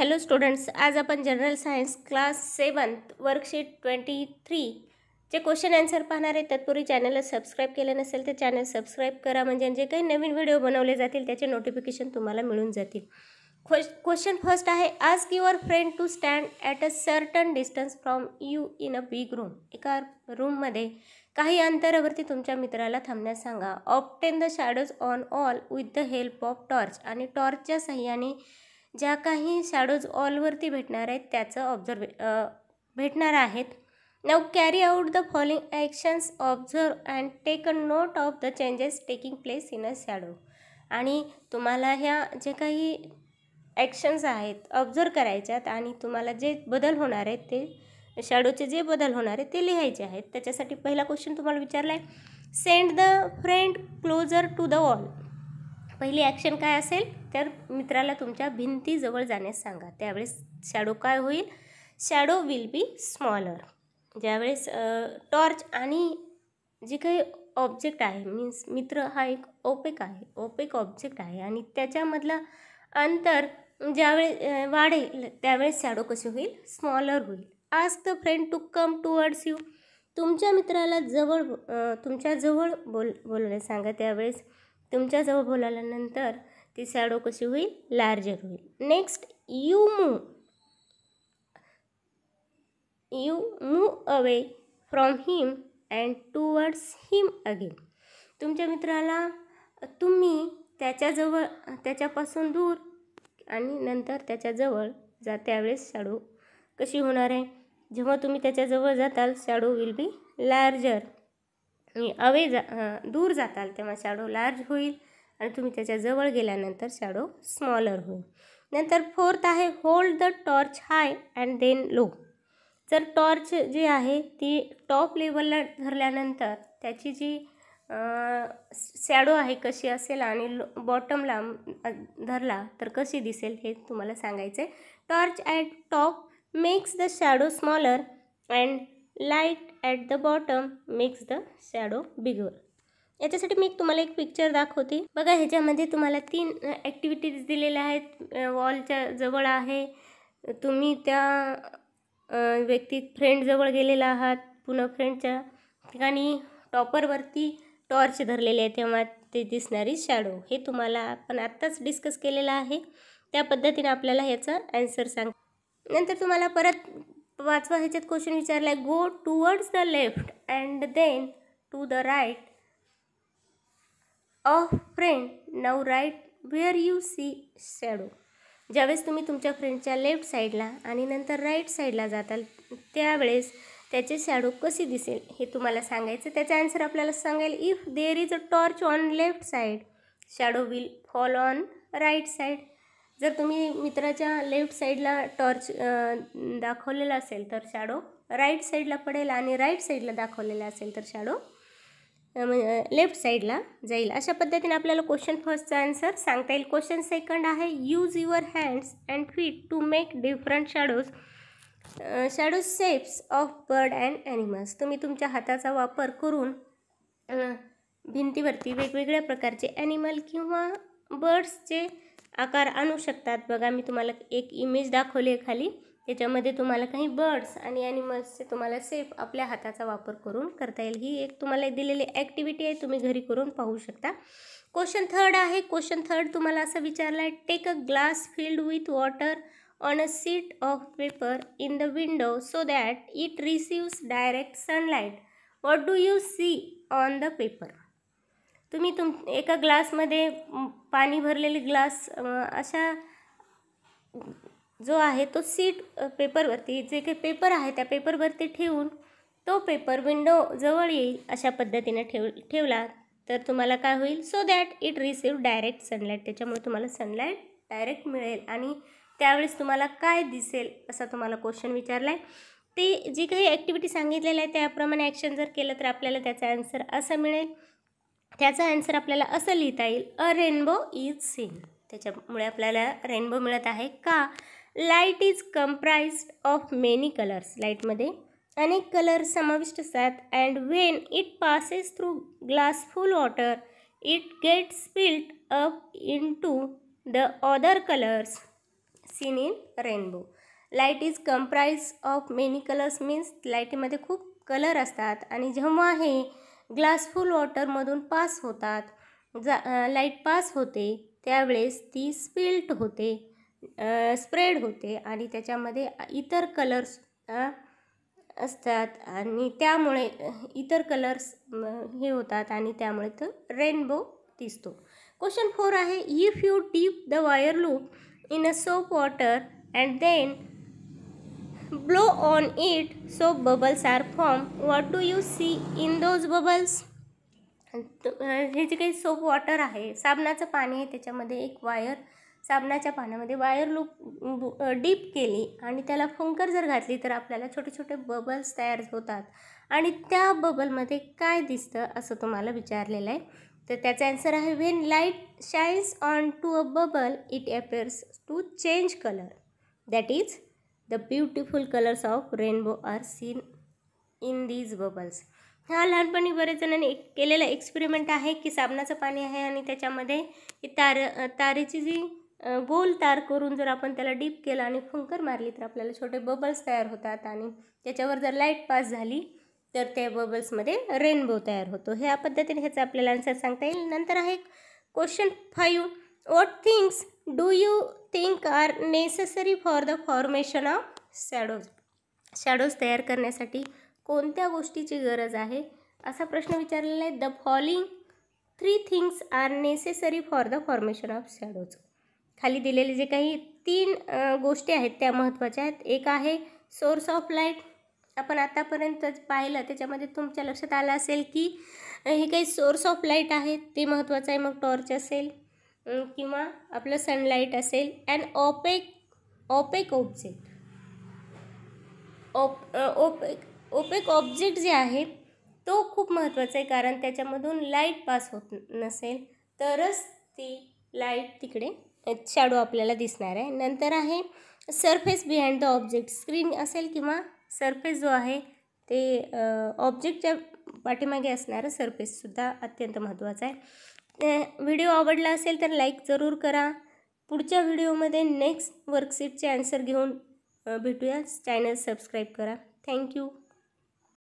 hello students आज आपण general science class seventh worksheet twenty three जे क्वेश्चन आन्सर पाहणार आहे तत्पूर्वी चॅनलला सबस्क्राईब केलं नसेल तर चॅनल सबस्क्राईब करा म्हणजे जे काही नवीन व्हिडिओ बनवले जातील त्याचे नोटिफिकेशन तुम्हाला मिळून जातील क्वेश्चन फर्स्ट आहे ask your friend to stand at a certain distance from you in a big room एका रूममध्ये काही अंतरावरती तुमच्या मित्राला थांबण्यास सांगा obtain the shadows on all with the help of torch आणि टॉर्चच्या सहाय्याने ज्या काही शॅडोज ऑलवरती भेटणार आहेत त्याचं ऑब्झर्वे भेटणार आहेत नाव carry out the following actions observe and take a note of the changes taking place in a shadow आणि तुम्हाला ह्या जे काही ॲक्शन्स आहेत ऑब्झर्व करायच्यात आणि तुम्हाला जे बदल होणार आहेत ते शॅडोचे जे बदल होणार आहेत ते लिहायचे आहेत त्याच्यासाठी पहिला क्वेश्चन तुम्हाला विचारला आहे send the friend closer to the wall पहिली ॲक्शन काय असेल तर मित्राला तुमच्या भिंतीजवळ जाण्यास सांगा त्यावेळेस शॅडो काय होईल शॅडो विल बी स्मॉलर ज्यावेळेस टॉर्च आणि जे काही ऑब्जेक्ट आहे मीन्स मित्र हा एक ओपेक आहे ओपेक ऑब्जेक्ट आहे आणि त्याच्यामधला अंतर ज्यावेळेस वाढेल त्यावेळेस शॅडो कसे होईल स्मॉलर होईल आज the friend to come towards you तुमच्या मित्राला जवळ तुमच्या जवळ बोल बोलण्यास सांगा त्यावेळेस तुमच्याजवळ बोलावल्यानंतर ती शॅडो कशी होईल लार्जर होईल next you move you move away from him and towards him again तुमच्या मित्राला तुम्ही त्याच्याजवळ त्याच्यापासून दूर आणि नंतर त्याच्याजवळ जा त्यावेळेस शॅडो कशी होणार आहे जेव्हा तुम्ही त्याच्याजवळ जाताल shadow will be larger away जा दूर जाताल तेव्हा शॅडो लार्ज होईल आणि तुम्ही त्याच्याजवळ गेल्यानंतर शॅडो स्मॉलर होईल नंतर फोर्थ आहे hold the torch high and then low जर टॉर्च जी आहे ती टॉप लेवलला धरल्यानंतर त्याची जी शॅडो आहे कशी असेल आणि बॉटमला धरला तर कशी दिसेल हे तुम्हाला सांगायचं आहे torch at top makes the shadow smaller and light at the bottom makes the shadow bigger याच्यासाठी मी तुम्हाला एक पिक्चर दाखवते बघा ह्याच्यामध्ये तुम्हाला तीन ॲक्टिव्हिटीज दिलेल्या आहेत वॉलच्या जवळ आहे तुम्ही त्या व्यक्ती फ्रेंडजवळ गेलेला आहात पुन्हा फ्रेंडच्या ठिकाणी टॉपरवरती टॉर्च धरलेले आहे तेव्हा ते दिसणारी शॅडो हे तुम्हाला आपण आत्ताच डिस्कस केलेलं आहे त्या पद्धतीने आपल्याला ह्याचा ॲन्सर सांग नंतर तुम्हाला परत वाचवा ह्याच्यात क्वेश्चन विचारला आहे go towards the left and then to the right a friend now right where you see shadow ज्यावेळेस तुम्ही तुमच्या फ्रेंडच्या लेफ्ट साईडला आणि नंतर राईट साईडला जाताल त्यावेळेस त्याचे शॅडो कसे दिसेल हे तुम्हाला सांगायचं त्याचा आन्सर आपल्याला सांगायला if there is a torch on left side shadow will fall on right side जर तुम्ही मित्राच्या लेफ्ट साईडला टॉर्च दाखवलेला असेल तर शॅडो राईट साईडला पडेल आणि राईट साईडला दाखवलेला असेल तर शॅडो लेफ्ट साईडला जाईल अशा पद्धतीने आपल्याला क्वेश्चन फर्स्टचा आन्सर सांगता येईल क्वेश्चन सेकंड आहे use your hands and feet to make different shadows shadows shapes of bird and animals तुम्ही तुमच्या हाताचा वापर करून भिंतीवरती वेगवेगळ्या प्रकारचे ॲनिमल किंवा बर्ड्सचे आकार आणू शकतात बघा मी तुम्हाला एक इमेज दाखवली आहे खाली त्याच्यामध्ये तुम्हाला काही बर्ड्स आणि ॲनिमल्सचे तुम्हाला सेफ आपल्या हाताचा वापर करून करता येईल ही एक तुम्हाला दिलेली ॲक्टिव्हिटी आहे तुम्ही घरी करून पाहू शकता क्वेश्चन थर्ड आहे क्वेश्चन थर्ड तुम्हाला असं विचारला आहे take a glass filled with water on a sheet of paper in the window so that it receives direct sunlight what do you see on the paper तुम्ही तुम एका ग्लासमध्ये पाणी भरलेली ग्लास अशा जो आहे तो सीट पेपरवरती जे काही पेपर आहे त्या पेपरवरती ठेवून तो पेपर विंडो जवळ येईल अशा पद्धतीने ठेव ठेवला तर तुम्हाला काय होईल so that it receive direct sunlight त्याच्यामुळे तुम्हाला सनलाईट डायरेक्ट मिळेल आणि त्यावेळेस तुम्हाला काय दिसेल असा तुम्हाला क्वेश्चन विचारला आहे ते जी काही ॲक्टिव्हिटी सांगितलेल्या आहे त्याप्रमाणे ॲक्शन जर केलं तर आपल्याला त्याचा आन्सर असा मिळेल त्याचा आन्सर आपल्याला असं लिहिता येईल अ रेनबो इज सीन त्याच्यामुळे आपल्याला रेनबो मिळत आहे का light is comprise of many colours लाईटमध्ये अनेक कलर समाविष्ट असतात and when it passes through glass full water it get spilt up in to the other colours seen in rainbow light is comprise of many colours means लाईटीमध्ये खूप colour असतात आणि जेव्हा हे ग्लासफुल वॉटरमधून पास होतात जा लाईट पास होते त्यावेळेस ती स्पिल्ट होते स्प्रेड होते आणि त्याच्यामध्ये इतर कलर्स असतात आणि त्यामुळे इतर कलर्स हे होतात आणि त्यामुळे तर रेनबो दिसतो क्वेश्चन फोर आहे if you dip the wire loop in a soap water and then blow on it so bubbles are formed what do you see in those bubbles हे जे काही सोप वॉटर आहे साबणाचं पाणी आहे त्याच्यामध्ये एक वायर साबणाच्या पाण्यामध्ये वायर लूप डीप केली आणि त्याला फुंकर जर घातली तर आपल्याला छोटे छोटे बबल्स तयार होतात आणि त्या बबलमध्ये काय दिसतं असं तुम्हाला विचारलेलं आहे तर त्याचा ॲन्सर आहे when light shines on to a bubble it appears to change colour that is the beautiful colours of rainbow are seen in these bubbles हा लहानपणी बरेच जणांनी एक केलेला एक्सपेरिमेंट आहे की साबणाचं पाणी आहे आणि त्याच्यामध्ये तार तारेची जी गोल तार करून जर आपण त्याला डीप केला आणि फुंकर मारली तर आपल्याला छोटे बबल्स तयार होतात आणि त्याच्यावर जर लाईट पास झाली तर त्या बबल्समध्ये रेनबो तयार होतो ह्या पद्धतीने ह्याचा आपल्याला आन्सर सांगता येईल नंतर आहे question five what things do you think are necessary for the formation of shadows shadows तयार करण्यासाठी कोणत्या गोष्टीची गरज आहे असा प्रश्न विचारलेला आहे the following three things are necessary for the formation of shadows खाली दिलेले जे काही तीन गोष्टी आहेत त्या महत्त्वाच्या आहेत एक आहे सोर्स ऑफ लाईट आपण आतापर्यंत पाहिलं त्याच्यामध्ये तुमच्या लक्षात आलं असेल की हे काही सोर्स ऑफ लाईट आहे ते महत्त्वाचं आहे मग टॉर्च असेल किंवा आपलं सनलाईट असेल and opaque opaque object op opaque opaque object जे आहे तो खूप महत्त्वाचा आहे कारण त्याच्यामधून लाईट पास होत नसेल तरच ती लाईट तिकडे शॅडो आपल्याला दिसणार आहे नंतर आहे surface behind the object screen असेल किंवा सरफेस जो आहे ते ऑब्जेक्टच्या पाठीमागे असणारं सरफेससुद्धा अत्यंत महत्त्वाचं आहे व्हिडिओ आवडला असेल तर लाईक जरूर करा पुढच्या व्हिडिओमध्ये नेक्स्ट वर्कशीटचे आन्सर घेऊन भेटूया चॅनल सबस्क्राईब करा थँक्यू